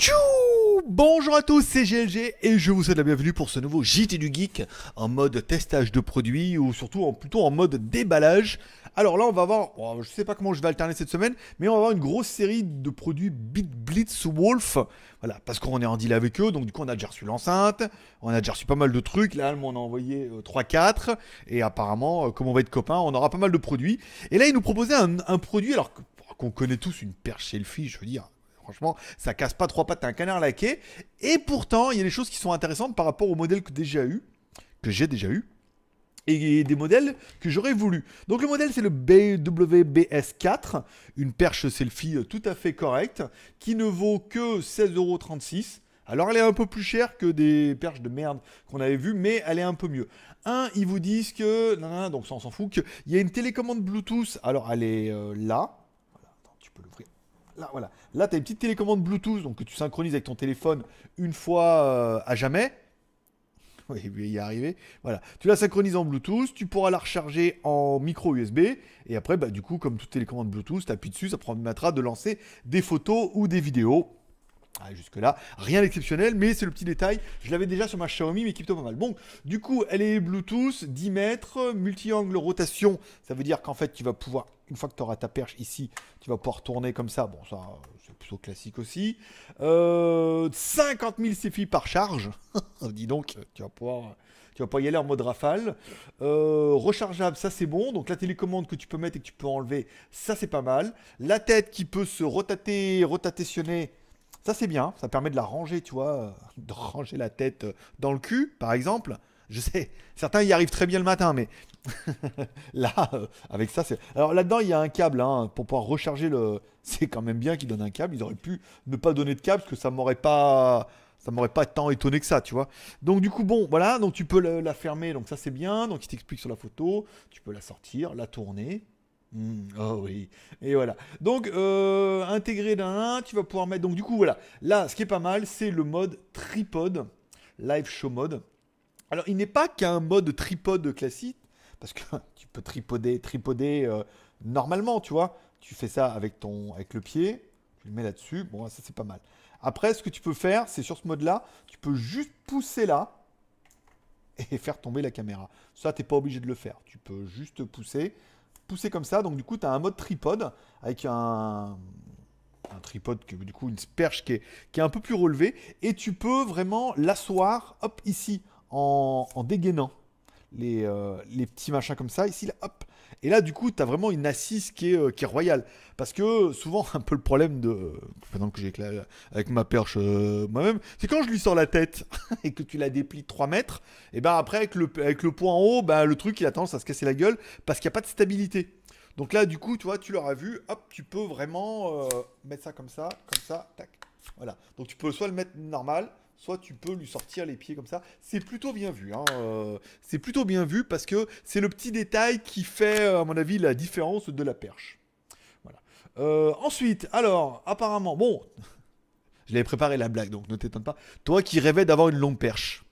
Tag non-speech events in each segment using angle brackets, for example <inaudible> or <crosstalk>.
Tchou Bonjour à tous, c'est GLG et je vous souhaite la bienvenue pour ce nouveau JT du Geek en mode testage de produits ou surtout en, plutôt en mode déballage. Alors là, on va voir, oh, je sais pas comment je vais alterner cette semaine, mais on va avoir une grosse série de produits Bitblitz Blitz Wolf. Voilà, parce qu'on est en deal avec eux, donc du coup, on a déjà reçu l'enceinte, on a déjà reçu pas mal de trucs. Là, on a envoyé 3-4 euh, et apparemment, euh, comme on va être copains, on aura pas mal de produits. Et là, ils nous proposaient un, un produit, alors oh, qu'on connaît tous une perche selfie, je veux dire Franchement, ça casse pas trois pattes à un canard laqué. Et pourtant, il y a des choses qui sont intéressantes par rapport au modèle que déjà eu, que j'ai déjà eu, et des modèles que j'aurais voulu. Donc le modèle c'est le BWBS4, une perche selfie euh, tout à fait correcte, qui ne vaut que 16,36€. Alors elle est un peu plus chère que des perches de merde qu'on avait vues, mais elle est un peu mieux. Un, ils vous disent que, non, non, donc ça on s'en fout, Il y a une télécommande Bluetooth, alors elle est euh, là. Voilà, attends, tu peux l'ouvrir. Là, voilà. Là, tu as une petite télécommande Bluetooth donc, que tu synchronises avec ton téléphone une fois euh, à jamais. <laughs> Oui, il y arrivé. Voilà. Tu la synchronises en Bluetooth, tu pourras la recharger en micro USB. Et après, bah, du coup, comme toute télécommande Bluetooth, tu appuies dessus, ça permettra de lancer des photos ou des vidéos. Ah, jusque-là, rien d'exceptionnel, mais c'est le petit détail. Je l'avais déjà sur ma Xiaomi, mais qui est plutôt pas mal. Bon, du coup, elle est Bluetooth, 10 mètres, multi-angle rotation. Ça veut dire qu'en fait, tu vas pouvoir, une fois que tu auras ta perche ici, tu vas pouvoir tourner comme ça. Bon, ça, c'est plutôt classique aussi. Euh, 50 000 CFI par charge. <laughs> Dis donc, tu vas pouvoir tu vas pas y aller en mode rafale. Euh, rechargeable, ça c'est bon. Donc la télécommande que tu peux mettre et que tu peux enlever, ça c'est pas mal. La tête qui peut se rotater, rotationner, ça c'est bien, ça permet de la ranger, tu vois, euh, de ranger la tête euh, dans le cul, par exemple. Je sais, certains y arrivent très bien le matin, mais <laughs> là, euh, avec ça, c'est. Alors là-dedans, il y a un câble hein. pour pouvoir recharger le. <laughs> C'est quand même bien qu'ils donnent un câble. Ils auraient pu ne pas donner de câble parce que ça m'aurait pas, ça m'aurait pas tant étonné que ça, tu vois. Donc du coup, bon, voilà. Donc tu peux la fermer. Donc ça, c'est bien. Donc il t'explique sur la photo. Tu peux la sortir, la tourner. Mmh. oh oui. Et voilà. Donc, euh, intégré d'un, tu vas pouvoir mettre. Donc, du coup, voilà. Là, ce qui est pas mal, c'est le mode tripod, live show mode. Alors, il n'est pas qu'un mode tripod classique, parce que <laughs> tu peux tripoder, tripoder euh, normalement, tu vois. Tu fais ça avec, ton, avec le pied, tu le mets là-dessus. Bon, ça, c'est pas mal. Après, ce que tu peux faire, c'est sur ce mode-là, tu peux juste pousser là et faire tomber la caméra. Ça, tu n'es pas obligé de le faire. Tu peux juste pousser poussé comme ça. Donc du coup, tu as un mode tripode avec un, un tripode, du coup, une perche qui est, qui est un peu plus relevée. Et tu peux vraiment l'asseoir, hop, ici, en, en dégainant les, euh, les petits machins comme ça. Ici, là, hop, et là, du coup, tu as vraiment une assise qui est, euh, qui royale. Parce que souvent, <laughs> un peu le problème de. Euh, pendant que j'ai euh, avec ma perche moi-même, c'est quand je lui sors la tête <laughs> et que tu la déplies 3 mètres, et eh ben après, avec le, avec point en haut, ben, le truc, il a tendance à se casser la gueule parce qu'il n'y a pas de stabilité. Donc là, du coup, tu vois, tu l'auras vu, hop, tu peux vraiment mettre ça comme ça, comme ça, tac. Voilà. Donc tu peux soit le mettre normal, soit tu peux lui sortir les pieds comme ça. C'est plutôt bien vu. Hein, euh, c'est plutôt bien vu parce que c'est le petit détail qui fait, euh, à mon avis, la différence de la perche. Voilà. Euh, ensuite, alors, apparemment, bon, <laughs> je l'avais préparé la blague, donc ne t'étonne pas. Toi qui rêvais d'avoir une longue perche.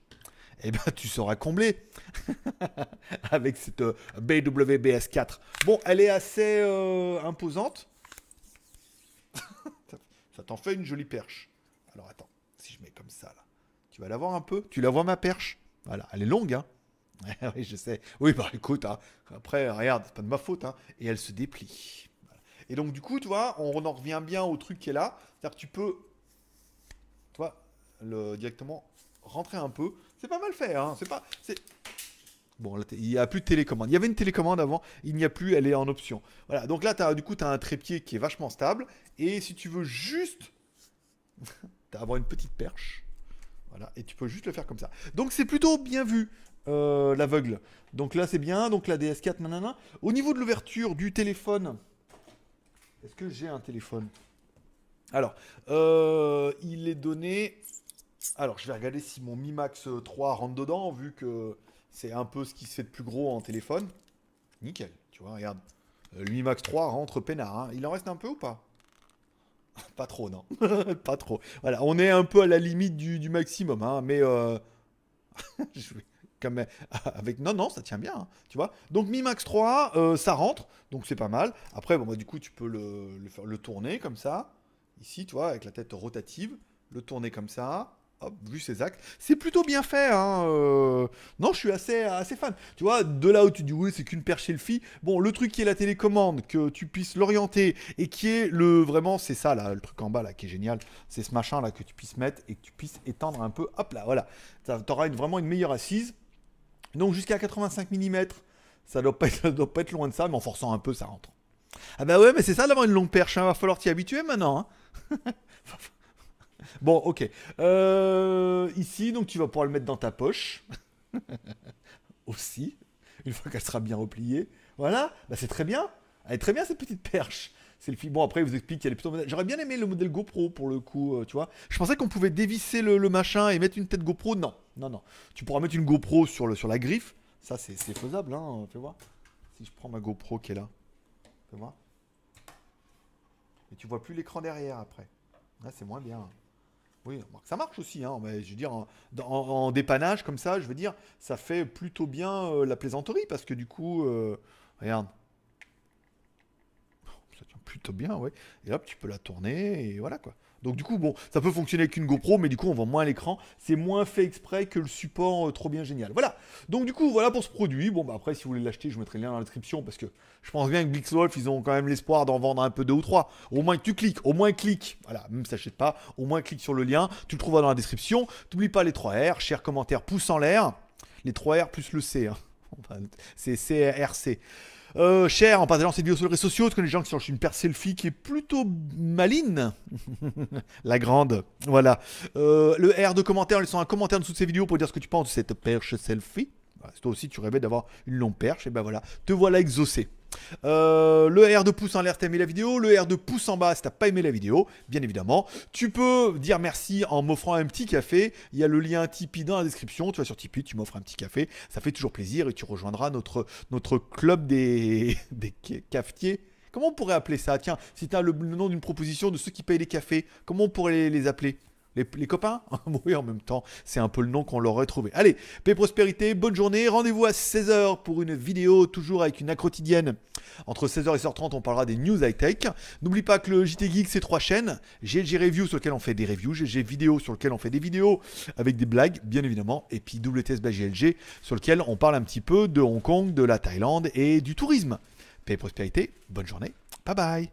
Eh bien tu seras comblé <laughs> avec cette BWBS4. Bon, elle est assez imposante. <laughs> ça t'en fait une jolie perche. Alors attends si je mets comme ça, là, tu vas la voir un peu Tu la vois ma perche Voilà, elle est longue, hein <laughs> Oui, je sais. Oui, bah écoute, hein. après, regarde, c'est pas de ma faute, hein. Et elle se déplie. Et donc, du coup, tu vois, on en revient bien au truc qui est là. C'est-à-dire tu peux, toi, le, directement rentrer un peu. C'est pas mal fait, hein. C'est pas. c'est. Bon, là, il n'y a plus de télécommande. Il y avait une télécommande avant, il n'y a plus, elle est en option. Voilà, donc là, as, du coup, tu as un trépied qui est vachement stable. Et si tu veux juste <laughs> Tu avoir une petite perche. Voilà, et tu peux juste le faire comme ça. Donc c'est plutôt bien vu, euh, l'aveugle. Donc là c'est bien, donc la DS4, nanana. Au niveau de l'ouverture du téléphone, est-ce que j'ai un téléphone Alors, euh, il est donné... Alors je vais regarder si mon Mi Max 3 euh, rentre dedans, vu que c'est un peu ce qui se fait de plus gros en téléphone. Nickel, tu vois, regarde. Le Mi Max 3 rentre peinard. Hein. Il en reste un peu ou pas <laughs> Pas trop, non. <laughs> pas trop. Voilà, on est un peu à la limite du, maximum, hein, mais euh, <laughs> avec non non ça tient bien hein, tu vois donc Mi Max 3 euh, ça rentre donc c'est pas mal après bon bah, du coup tu peux le, faire, le tourner comme ça ici tu vois avec la tête rotative le tourner comme ça hop, vu ses actes, c'est plutôt bien fait. Hein, euh. Non, je suis assez, assez fan. Tu vois, de là où tu dis oui, c'est qu'une perche selfie. Bon, le truc qui est la télécommande, que tu puisses l'orienter et qui est le vraiment, c'est ça là, le truc en bas là qui est génial, c'est ce machin là que tu puisses mettre et que tu puisses étendre un peu. Hop là, voilà, t'auras vraiment une meilleure assise. Donc jusqu'à 85 mm, ça doit pas être, <laughs> doit pas être loin de ça, mais en forçant un peu, ça rentre. Ah bah ouais, mais c'est ça d'avoir une longue perche. Hein. Va falloir t'y habituer maintenant. Hein. <laughs> Bon, ok. Euh, ici, donc tu vas pouvoir le mettre dans ta poche. <laughs> Aussi, une fois qu'elle sera bien repliée. Voilà, bah, c'est très bien. Elle est très bien cette petite perche. C'est le Bon, après, il vous explique qu'elle est plutôt. J'aurais bien aimé le modèle GoPro pour le coup, euh, tu vois. Je pensais qu'on pouvait dévisser le, machin et mettre une tête GoPro. Non, non, non. Tu pourras mettre une GoPro sur, le, sur la griffe. Ça, c'est faisable, hein. vois Si je prends ma GoPro qui est là. Tu vois Et tu vois plus l'écran derrière après. Là, c'est moins bien. Oui, ça marche aussi. Hein, mais je veux dire, en, dépannage comme ça, je veux dire, ça fait plutôt bien euh, la plaisanterie parce que du coup, euh, regarde, ça tient plutôt bien, ouais. Et là, tu peux la tourner, et voilà quoi. Donc du coup, bon, ça peut fonctionner avec une GoPro, mais du coup, on vend moins l'écran. C'est moins fait exprès que le support euh, trop bien génial. Voilà. Donc du coup, voilà pour ce produit. Bon, bah après, si vous voulez l'acheter, je mettrai le lien dans la description parce que je pense bien que Wolf ils ont quand même l'espoir d'en vendre un peu deux ou trois. Au moins que tu cliques, au moins clique. Voilà, même si pas, au moins clique sur le lien. Tu le trouveras dans la description. N'oublie pas les 3 R, cher commentaire, pouce en l'air. Les 3 R plus le C. Hein. <laughs> C-R-C euh, cher en partageant ces vidéos sur les réseaux sociaux. Tu connais les gens qui cherchent une perche selfie qui est plutôt maligne. <laughs> la grande. Voilà. Euh, le R de commentaire en laissant un commentaire en dessous de ces vidéos pour dire ce que tu penses de cette perche selfie. toi aussi tu rêvais d'avoir une longue perche, et ben voilà, te voilà exaucé. Euh, le R de pouce en l'air, t'as aimé la vidéo. Le R de pouce en bas, si t'as pas aimé la vidéo, bien évidemment. Tu peux dire merci en m'offrant un petit café. Il y a le lien Tipeee dans la description. Tu vas sur Tipeee, tu m'offres un petit café. Ça fait toujours plaisir et tu rejoindras notre, notre club des, <laughs> des cafetiers. Comment on pourrait appeler ça Tiens, si t'as le, nom d'une proposition de ceux qui payent les cafés, comment on pourrait les appeler les, copains Oui, <laughs> en même temps, c'est un peu le nom qu'on leur a trouvé. Allez, paix, prospérité, bonne journée. Rendez-vous à 16h pour une vidéo, toujours avec une accro quotidienne. Entre 16h et 16h30, on parlera des news high-tech. N'oublie pas que le JT Geek, c'est trois chaînes. GLG Review, sur lequel on fait des reviews. GLG Vidéo, sur lequel on fait des vidéos avec des blagues, bien évidemment. Et puis WTSBGLG sur lequel on parle un petit peu de Hong Kong, de la Thaïlande et du tourisme. Paix prospérité, bonne journée. Bye bye.